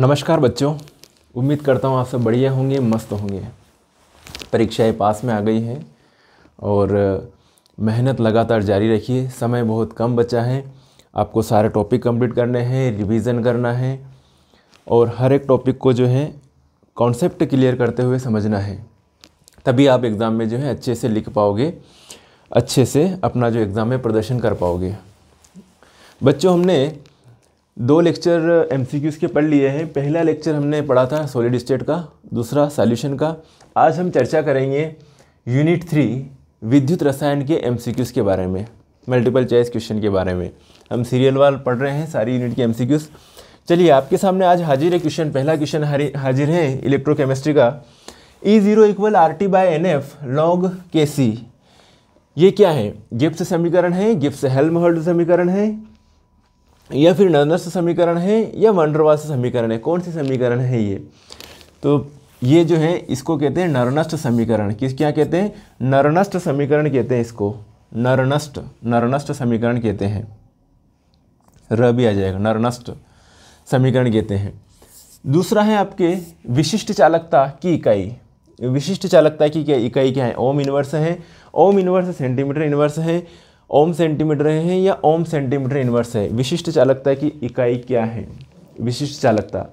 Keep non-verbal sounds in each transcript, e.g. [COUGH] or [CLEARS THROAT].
नमस्कार बच्चों उम्मीद करता हूँ आप सब बढ़िया होंगे मस्त होंगे परीक्षाएं पास में आ गई हैं और मेहनत लगातार जारी रखिए समय बहुत कम बचा है आपको सारे टॉपिक कंप्लीट करने हैं रिवीजन करना है और हर एक टॉपिक को जो है कॉन्सेप्ट क्लियर करते हुए समझना है तभी आप एग्ज़ाम में जो है अच्छे से लिख पाओगे अच्छे से अपना जो एग्ज़ाम में प्रदर्शन कर पाओगे बच्चों हमने दो लेक्चर एम के पढ़ लिए हैं पहला लेक्चर हमने पढ़ा था सॉलिड स्टेट का दूसरा सॉल्यूशन का आज हम चर्चा करेंगे यूनिट थ्री विद्युत रसायन के एम के बारे में मल्टीपल चॉइस क्वेश्चन के बारे में हम सीरियल वाल पढ़ रहे हैं सारी यूनिट के एम चलिए आपके सामने आज हाजिर है क्वेश्चन पहला क्वेश्चन हाजिर है इलेक्ट्रोकेमिस्ट्री का E zero equal R T by N F log K C ये क्या है गिप्स समीकरण है गिप्स होल्ड समीकरण है या फिर नर्नस समीकरण है या वंडरवास समीकरण है कौन सी समीकरण है ये तो ये जो है इसको कहते हैं नरनष्ट समीकरण किस क्या कहते हैं नरनष्ट समीकरण कहते हैं इसको नरनष्ट नरनष्ट समीकरण कहते हैं र भी आ जाएगा नरनष्ट समीकरण कहते हैं दूसरा है आपके विशिष्ट चालकता की इकाई विशिष्ट चालकता की क्या इकाई क्या है ओम इन्वर्स है ओम इन्वर्स सेंटीमीटर इन्वर्स है ओम सेंटीमीटर है या ओम सेंटीमीटर इन्वर्स है विशिष्ट चालकता की इकाई क्या है विशिष्ट चालकता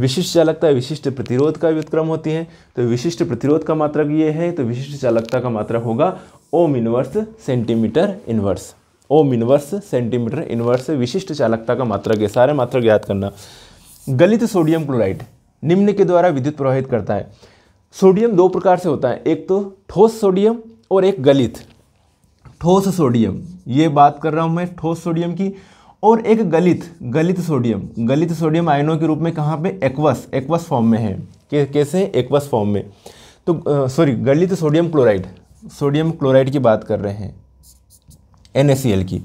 विशिष्ट चालकता विशिष्ट प्रतिरोध का व्युतक्रम होती है तो विशिष्ट प्रतिरोध का मात्रक ये है तो विशिष्ट चालकता का मात्रक होगा ohm inverse centimetre inverse ohm inverse centimetre inverse विशिष्ट चालकता का मात्रक है सारे मात्रक याद करना गलित सोडियम क्लोराइड निम्न के द्वारा विद्युत प्रवाहित करता है सोडियम दो प्रकार से होता है एक तो ठोस सोडियम और एक गलित ठोस सोडियम ये बात कर रहा हूँ मैं ठोस सोडियम की और एक गलित गलित सोडियम गलित सोडियम आयनों के रूप में कहाँ पे एक्वस एक्वस फॉर्म में है के, कैसे एक्वस फॉर्म में तो सॉरी गलित सोडियम क्लोराइड सोडियम क्लोराइड की बात कर रहे हैं एन की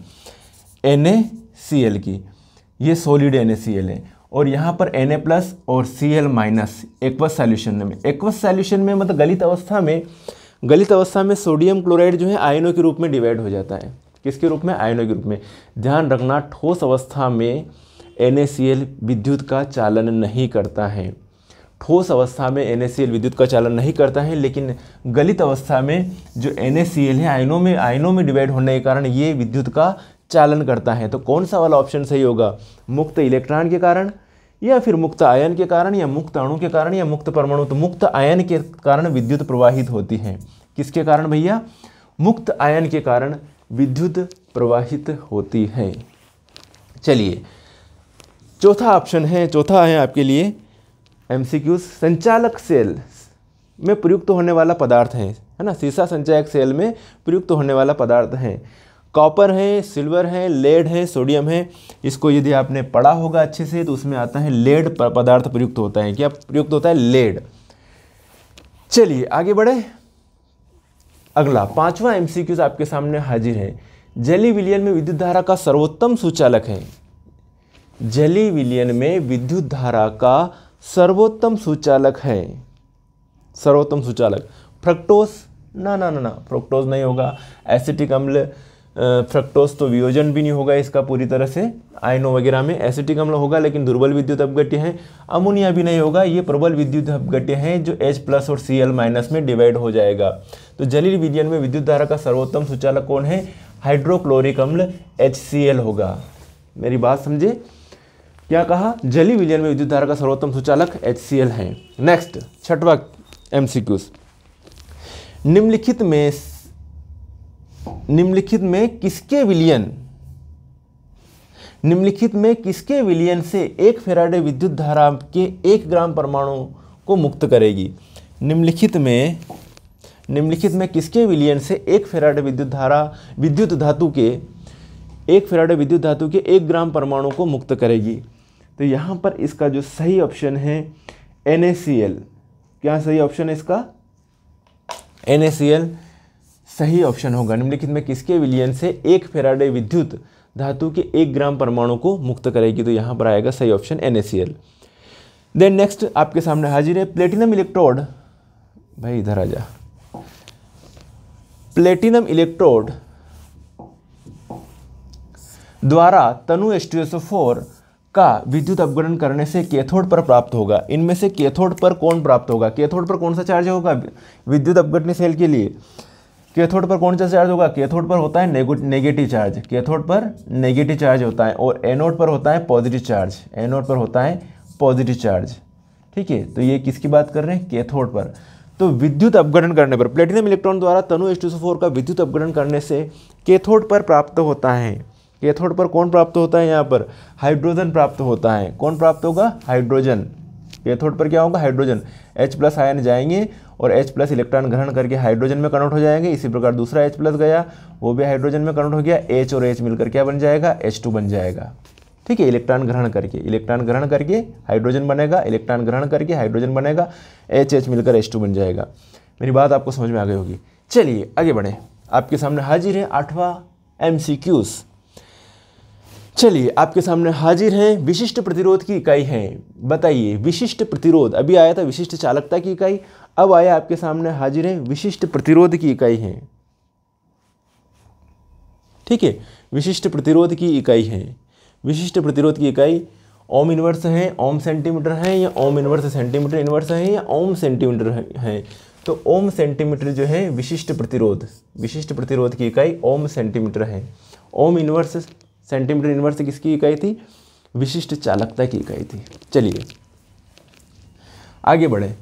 एन की ये सॉलिड एन है और यहाँ पर एन प्लस और C L minus aqueous solution में एक्वस सॉल्यूशन में मतलब गलित अवस्था में गलित अवस्था में सोडियम क्लोराइड जो है आयनों के रूप में डिवाइड हो जाता है किसके रूप में आयनों के रूप में ध्यान रखना ठोस अवस्था में एन विद्युत का चालन नहीं करता है ठोस अवस्था में एन विद्युत का चालन नहीं करता है लेकिन गलित अवस्था में जो एन है आयनों में आयनों में डिवाइड होने के कारण ये विद्युत का चालन करता है तो कौन सा वाला ऑप्शन सही होगा मुक्त इलेक्ट्रॉन के कारण या फिर मुक्त आयन के कारण या मुक्त अणु के कारण या मुक्त परमाणु तो मुक्त आयन के कारण विद्युत प्रवाहित होती है किसके कारण भैया मुक्त आयन के कारण विद्युत प्रवाहित होती है चलिए चौथा ऑप्शन है चौथा है आपके लिए एम संचालक सेल में प्रयुक्त होने वाला पदार्थ है है ना सीसा संचायक सेल में प्रयुक्त होने वाला पदार्थ है कॉपर है सिल्वर है लेड है सोडियम है इसको यदि आपने पढ़ा होगा अच्छे से तो उसमें आता है लेड पदार्थ प्रयुक्त होता है क्या प्रयुक्त होता है लेड चलिए आगे बढ़े अगला पांचवा एमसीक्यूज आपके सामने हाजिर है जेली विलियन में विद्युत धारा का सर्वोत्तम सूचालक है जेली विलियन में विद्युत धारा का सर्वोत्तम सूचालक है सर्वोत्तम सूचालक फ्रक्टोस ना ना ना ना फ्रक्टोस नहीं होगा एसिटिक अम्ल फ्रक्टोस तो वियोजन भी नहीं होगा इसका पूरी तरह से आयनो वगैरह में एसिटिक अम्ल होगा लेकिन दुर्बल विद्युत अपघट्य है अमोनिया भी नहीं होगा ये प्रबल विद्युत अपघट्य हैं जो H प्लस और सी एल माइनस में डिवाइड हो जाएगा तो जलीय विज्ञान में विद्युत धारा का सर्वोत्तम सुचालक कौन है हाइड्रोक्लोरिक अम्ल एच होगा मेरी बात समझे क्या कहा जलीय विज्ञान में विद्युत धारा का सर्वोत्तम सुचालक एच सी है नेक्स्ट छठवा एम निम्नलिखित में निम्नलिखित में किसके विलियन निम्नलिखित में किसके विलियन से एक फेराडे विद्युत धारा के एक ग्राम परमाणु को मुक्त करेगी निम्नलिखित में निम्नलिखित में किसके विलियन से एक फेराडे विद्युत धारा विद्युत धातु के एक फेराडे विद्युत धातु के एक ग्राम परमाणु को मुक्त करेगी तो यहाँ पर इसका जो सही ऑप्शन है एन क्या सही ऑप्शन है इसका एन सही ऑप्शन होगा निम्नलिखित में किसके विलियन से एक फेराडे विद्युत धातु के एक ग्राम परमाणु को मुक्त करेगी तो यहाँ पर आएगा सही ऑप्शन एन देन नेक्स्ट आपके सामने हाजिर है प्लेटिनम इलेक्ट्रोड भाई इधर आ जा प्लेटिनम इलेक्ट्रोड द्वारा तनु एस का विद्युत अपगणन करने से कैथोड पर प्राप्त होगा इनमें से कैथोड पर कौन प्राप्त होगा कैथोड पर कौन सा चार्ज होगा विद्युत अपगणन सेल के लिए कैथोड पर कौन सा चार्ज होगा कैथोड पर होता है नेगेटिव चार्ज कैथोड पर नेगेटिव चार्ज होता है और एनोड पर होता है पॉजिटिव चार्ज एनोड पर होता है पॉजिटिव चार्ज ठीक है तो ये किसकी बात कर रहे हैं कैथोड पर तो विद्युत अपग्रहण करने पर प्लेटिनम इलेक्ट्रॉन द्वारा तनु एस का विद्युत अपग्रहण करने से कैथोड पर प्राप्त होता है कैथोड पर कौन प्राप्त होता है यहाँ पर हाइड्रोजन प्राप्त होता है कौन प्राप्त होगा हाइड्रोजन कैथोड पर क्या होगा हाइड्रोजन H प्लस आयन जाएंगे और H प्लस इलेक्ट्रॉन ग्रहण करके हाइड्रोजन में कन्वर्ट हो जाएंगे इसी प्रकार दूसरा H प्लस गया वो भी हाइड्रोजन में कन्वर्ट हो गया H और H मिलकर क्या बन जाएगा H2 बन जाएगा ठीक है इलेक्ट्रॉन ग्रहण करके इलेक्ट्रॉन ग्रहण करके हाइड्रोजन बनेगा इलेक्ट्रॉन ग्रहण करके हाइड्रोजन बनेगा एच एच मिलकर एच टू बन जाएगा मेरी बात आपको समझ में आ गई होगी चलिए आगे बढ़े आपके सामने हाजिर है आठवा एम चलिए आपके सामने हाजिर हैं विशिष्ट प्रतिरोध की इकाई हैं बताइए विशिष्ट प्रतिरोध अभी आया था विशिष्ट चालकता की इकाई अब आया आपके सामने हाजिर है विशिष्ट प्रतिरोध की इकाई है ठीक है विशिष्ट प्रतिरोध की इकाई है विशिष्ट प्रतिरोध की इकाई ओम इन्वर्स है ओम सेंटीमीटर है या ओम इन्वर्स सेंटीमीटर इन्वर्स है या ओम सेंटीमीटर है तो ओम सेंटीमीटर जो है विशिष्ट प्रतिरोध विशिष्ट प्रतिरोध की इकाई ओम सेंटीमीटर है ओम इन्वर्स सेंटीमीटर इन्वर्स किसकी इकाई थी विशिष्ट चालकता की इकाई थी चलिए आगे बढ़े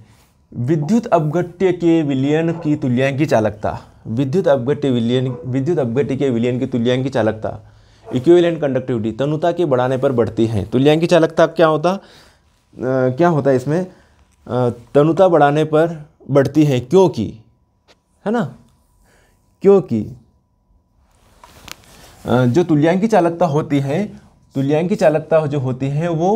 विद्युत अवगट्य के विलयन की तुल्यांकी चालकता विद्युत अपगट्य विलयन विद्युत अपगट्य के विलयन की तुल्यांकी चालकता इक्विवेलेंट कंडक्टिविटी तनुता के बढ़ाने पर बढ़ती है तुल्यांकी चालकता क्या होता आ, क्या होता है इसमें आ, तनुता बढ़ाने पर बढ़ती है क्योंकि है ना क्योंकि जो तुल्यांकी चालकता होती है तुल्यांकी चालकता जो होती है वो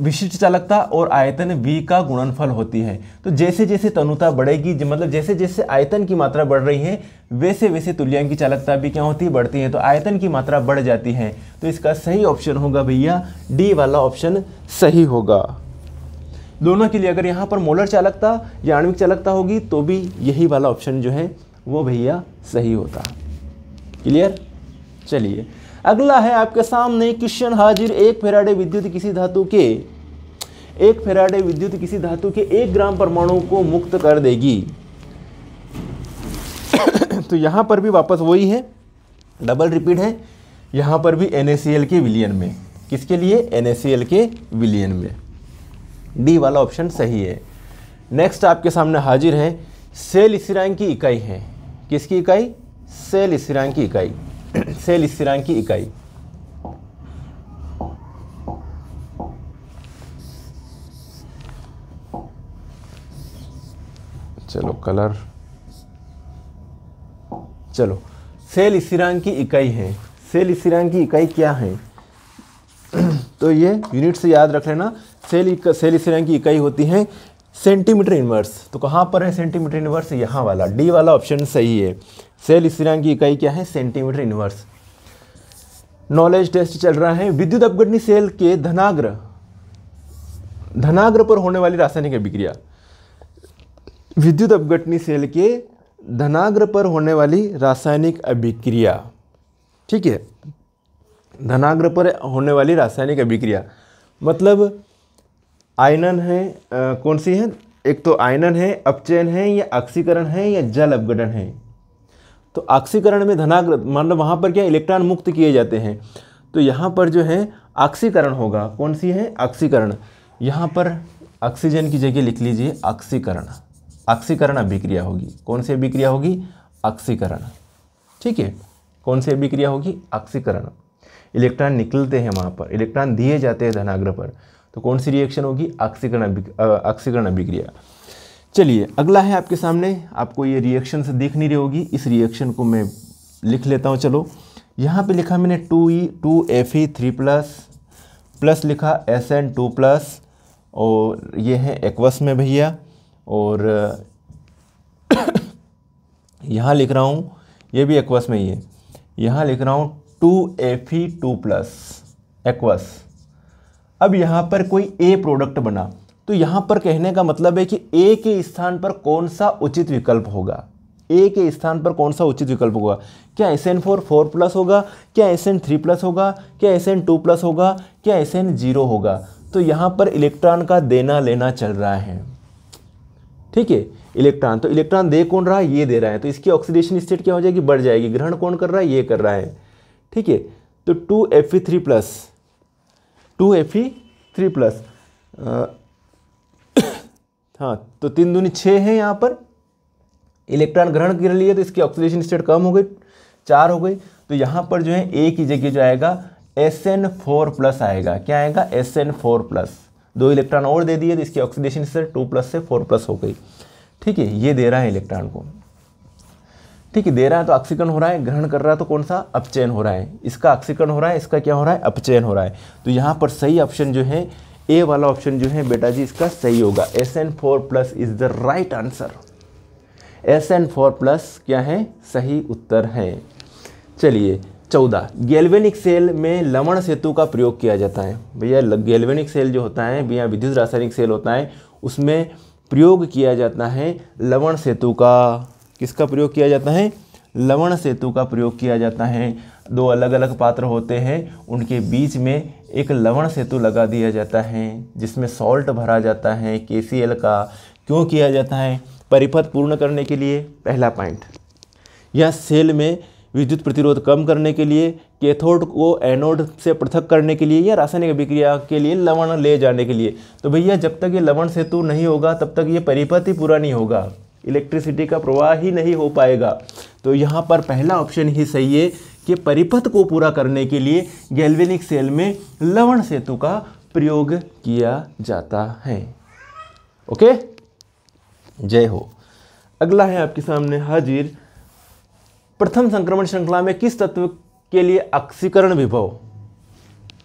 विशिष्ट चालकता और आयतन v का गुणनफल होती है तो जैसे जैसे तनुता बढ़ेगी मतलब जैसे जैसे आयतन की मात्रा बढ़ रही है वैसे वैसे तुल्यांक की चालकता भी क्या होती है बढ़ती है तो आयतन की मात्रा बढ़ जाती है तो इसका सही ऑप्शन होगा भैया डी वाला ऑप्शन सही होगा दोनों के लिए अगर यहाँ पर मोलर चालकता या आणविक चालकता होगी तो भी यही वाला ऑप्शन जो है वो भैया सही होता क्लियर चलिए अगला है आपके सामने क्वेश्चन हाजिर एक फेराडे विद्युत किसी धातु के एक फेराडे विद्युत किसी धातु के एक ग्राम परमाणु को मुक्त कर देगी [COUGHS] तो यहां पर भी वापस वही है डबल रिपीट है यहां पर भी एन के विलियन में किसके लिए एन के विलियन में डी वाला ऑप्शन सही है नेक्स्ट आपके सामने हाजिर है सेल इसराइन की इकाई है किसकी इकाई सेल इसराइन की इकाई सेल स्थिरांक की इकाई चलो कलर चलो सेल स्थिरांक की इकाई है सेल स्थिरांक की इकाई क्या है [CLEARS THROAT] तो ये यूनिट से याद रख लेना सेल सेल स्थिरांक की इकाई होती है सेंटीमीटर इन्वर्स तो कहाँ पर है सेंटीमीटर इन्वर्स यहाँ वाला डी वाला ऑप्शन सही है सेल स्थिरांक की इकाई क्या है सेंटीमीटर इन्वर्स नॉलेज टेस्ट चल रहा है विद्युत अपघटनी सेल के धनाग्र धनाग्र पर होने वाली रासायनिक अभिक्रिया विद्युत अपघटनी सेल के धनाग्र पर होने वाली रासायनिक अभिक्रिया ठीक है धनाग्र पर होने वाली रासायनिक अभिक्रिया मतलब आयनन है आ, कौन सी है एक तो आयनन है अपचयन है या ऑक्सीकरण है या जल अपगठन है तो ऑक्सीकरण में धनाग्र मतलब वहाँ पर क्या इलेक्ट्रॉन मुक्त किए जाते हैं तो यहाँ पर जो है ऑक्सीकरण होगा कौन सी है ऑक्सीकरण यहाँ पर ऑक्सीजन की जगह लिख लीजिए ऑक्सीकरण ऑक्सीकरण अभिक्रिया होगी कौन सी अभिक्रिया होगी ऑक्सीकरण ठीक है कौन सी अभिक्रिया होगी ऑक्सीकरण इलेक्ट्रॉन निकलते हैं वहाँ पर इलेक्ट्रॉन दिए जाते हैं धनाग्र पर तो कौन सी रिएक्शन होगी ऑक्सीकरण ऑक्सीकरण अभिक्रिया चलिए अगला है आपके सामने आपको ये रिएक्शन से देख नहीं रही होगी इस रिएक्शन को मैं लिख लेता हूँ चलो यहाँ पे लिखा मैंने two E two F E three plus plus लिखा एस एन टू प्लस और ये है एक्वस में भैया और [COUGHS] यहाँ लिख रहा हूँ ये भी एक्वस में ही है यहाँ लिख रहा हूँ two F E two plus aqueous अब यहाँ पर कोई ए प्रोडक्ट बना तो यहाँ पर कहने का मतलब है कि ए के स्थान पर कौन सा उचित विकल्प होगा ए के स्थान पर कौन सा उचित विकल्प होगा क्या S N four four plus होगा क्या एस एन थ्री प्लस होगा क्या एस एन टू प्लस होगा क्या एस एन जीरो होगा तो यहाँ पर इलेक्ट्रॉन का देना लेना चल रहा है ठीक है इलेक्ट्रॉन तो इलेक्ट्रॉन दे कौन रहा है ये दे रहा है तो इसकी ऑक्सीडेशन स्टेट क्या हो जाएगी बढ़ जाएगी ग्रहण कौन कर रहा है ये कर रहा है ठीक है तो two F three plus two F E three plus [COUGHS] हाँ तो तीन दूनी छः है यहाँ पर इलेक्ट्रॉन ग्रहण कर लिए तो इसकी ऑक्सीडेशन स्टेट कम हो गई चार हो गई तो यहाँ पर जो है ए की जगह जो आएगा एस एन फोर प्लस आएगा क्या आएगा एस एन फोर प्लस दो इलेक्ट्रॉन और दे दिए तो इसकी ऑक्सीडेशन स्टेट टू प्लस से फोर प्लस हो गई ठीक है ये दे रहा है इलेक्ट्रॉन को ठीक है दे रहा है तो ऑक्सीकरण हो रहा है ग्रहण कर रहा है तो कौन सा अपचयन हो रहा है इसका ऑक्सीकरण हो रहा है इसका क्या हो रहा है अपचयन हो रहा है तो यहाँ पर सही ऑप्शन जो है ए वाला ऑप्शन जो है बेटा जी इसका सही होगा S N four plus is the right answer S N four plus क्या है सही उत्तर है चलिए चौदह गैल्वेनिक सेल में लवण सेतु का प्रयोग किया जाता है भैया गैल्वेनिक सेल जो होता है भैया विद्युत रासायनिक सेल होता है उसमें प्रयोग किया जाता है लवण सेतु का किसका प्रयोग किया जाता है लवण सेतु का प्रयोग किया जाता है दो अलग अलग पात्र होते हैं उनके बीच में एक लवण सेतु लगा दिया जाता है जिसमें सॉल्ट भरा जाता है के का क्यों किया जाता है परिपथ पूर्ण करने के लिए पहला पॉइंट या सेल में विद्युत प्रतिरोध कम करने के लिए कैथोड को एनोड से पृथक करने के लिए या रासायनिक अभिक्रिया के लिए लवण ले जाने के लिए तो भैया जब तक ये लवण सेतु नहीं होगा तब तक ये परिपथ ही पूरा नहीं होगा इलेक्ट्रिसिटी का प्रवाह ही नहीं हो पाएगा तो यहाँ पर पहला ऑप्शन ही सही है कि परिपथ को पूरा करने के लिए गैल्वेनिक सेल में लवण सेतु का प्रयोग किया जाता है ओके जय हो अगला है आपके सामने हाजिर प्रथम संक्रमण श्रृंखला में किस तत्व के लिए ऑक्सीकरण विभव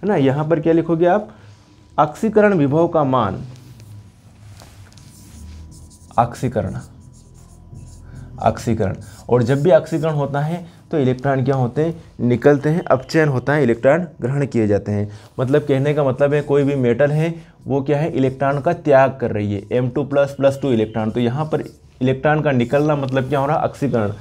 है ना यहां पर क्या लिखोगे आप ऑक्सीकरण विभव का मान ऑक्सीकरण ऑक्सीकरण और जब भी ऑक्सीकरण होता है तो इलेक्ट्रॉन क्या होते हैं निकलते हैं अपचयन होता है इलेक्ट्रॉन ग्रहण किए जाते हैं मतलब कहने का मतलब है कोई भी मेटल है वो क्या है इलेक्ट्रॉन का त्याग कर रही है M two plus plus two electron तो यहाँ पर इलेक्ट्रॉन का निकलना मतलब क्या हो रहा है ऑक्सीकरण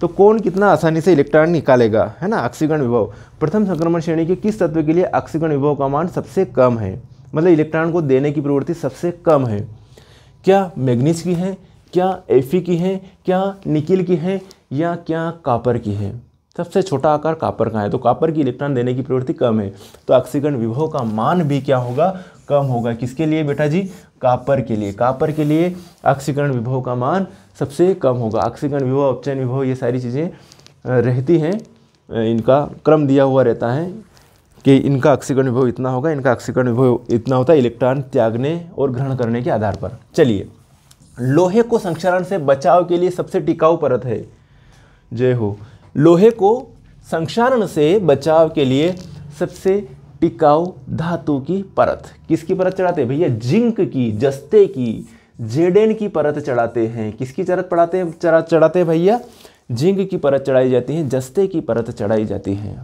तो कौन कितना आसानी से इलेक्ट्रॉन निकालेगा है ना ऑक्सीकरण विभव प्रथम संक्रमण श्रेणी के किस तत्व के लिए ऑक्सीकरण विभव का मान सबसे कम है मतलब इलेक्ट्रॉन को देने की प्रवृत्ति सबसे कम है क्या मैग्नीज की है क्या एफी की है क्या निकिल की है या क्या कापर की है सबसे छोटा आकार कापर का है तो कापर की इलेक्ट्रॉन देने की प्रवृत्ति कम है तो ऑक्सीकरण विभव का मान भी क्या होगा कम होगा किसके लिए बेटा जी कापर के लिए कापर के लिए ऑक्सीकरण विभव का मान सबसे कम होगा ऑक्सीकरण विभव अपचयन विभव ये सारी चीज़ें रहती हैं इनका क्रम दिया हुआ रहता है कि इनका ऑक्सीकरण विभव इतना होगा इनका ऑक्सीकरण विभव इतना होता है इलेक्ट्रॉन त्यागने और ग्रहण करने के आधार पर चलिए लोहे को संक्षरण से बचाव के लिए सबसे टिकाऊ परत है जय हो लोहे को संक्षारण से बचाव के लिए सबसे टिकाऊ धातु की परत किसकी परत चढ़ाते हैं भैया जिंक की जस्ते की जेडेन की परत चढ़ाते हैं किसकी चरत पढ़ाते हैं चरा चढ़ाते हैं भैया जिंक की परत चढ़ाई जाती है जस्ते की परत चढ़ाई जाती है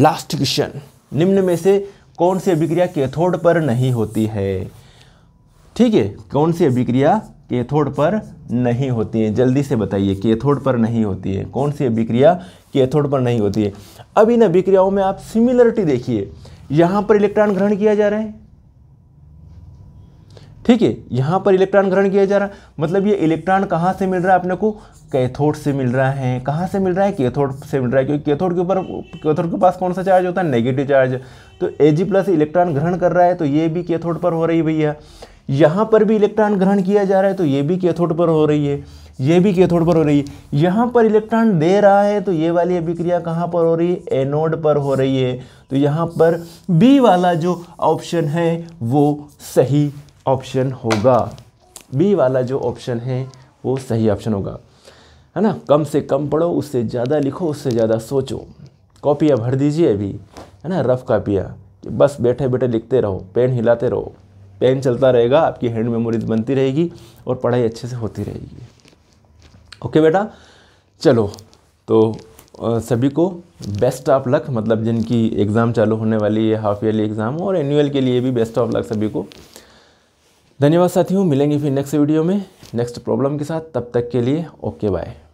लास्ट क्वेश्चन निम्न में से कौन सी अभिक्रिया कैथोड पर नहीं होती है ठीक है कौन सी अभिक्रिया केथोड पर नहीं होती है जल्दी से बताइए केथोड पर नहीं होती है कौन सी अभिक्रिया केथोड पर नहीं होती है अब इन अभिक्रियाओं में आप सिमिलरिटी देखिए यहां पर इलेक्ट्रॉन ग्रहण किया जा रहा है ठीक है यहां पर इलेक्ट्रॉन ग्रहण किया जा रहा है मतलब ये इलेक्ट्रॉन कहां से मिल रहा है अपने को कैथोड से मिल रहा है कहां से मिल रहा है केथोड से मिल रहा है क्योंकि कैथोड के ऊपर कैथोड के पास कौन सा चार्ज होता है नेगेटिव चार्ज तो ए जी प्लस इलेक्ट्रॉन ग्रहण कर रहा है तो ये भी कैथोड पर हो रही भैया यहाँ पर भी इलेक्ट्रॉन ग्रहण किया जा रहा है तो ये भी कैथोड पर हो रही है ये भी कैथोड पर हो रही है यहाँ पर इलेक्ट्रॉन दे रहा है तो ये वाली अभिक्रिया कहाँ पर हो रही है एनोड पर हो रही है तो यहाँ पर बी वाला जो ऑप्शन है वो सही ऑप्शन होगा बी वाला जो ऑप्शन है वो सही ऑप्शन होगा है ना कम से कम पढ़ो उससे ज़्यादा लिखो उससे ज़्यादा सोचो कॉपियाँ भर दीजिए अभी है ना रफ़ कापियाँ बस बैठे बैठे लिखते रहो पेन हिलाते रहो पेन चलता रहेगा आपकी हैंड मेमोरीज बनती रहेगी और पढ़ाई अच्छे से होती रहेगी ओके बेटा चलो तो सभी को बेस्ट ऑफ लक मतलब जिनकी एग्ज़ाम चालू होने वाली है हाफ ईयरली एग्ज़ाम और एनुअल के लिए भी बेस्ट ऑफ लक सभी को धन्यवाद साथियों मिलेंगे फिर नेक्स्ट वीडियो में नेक्स्ट प्रॉब्लम के साथ तब तक के लिए ओके बाय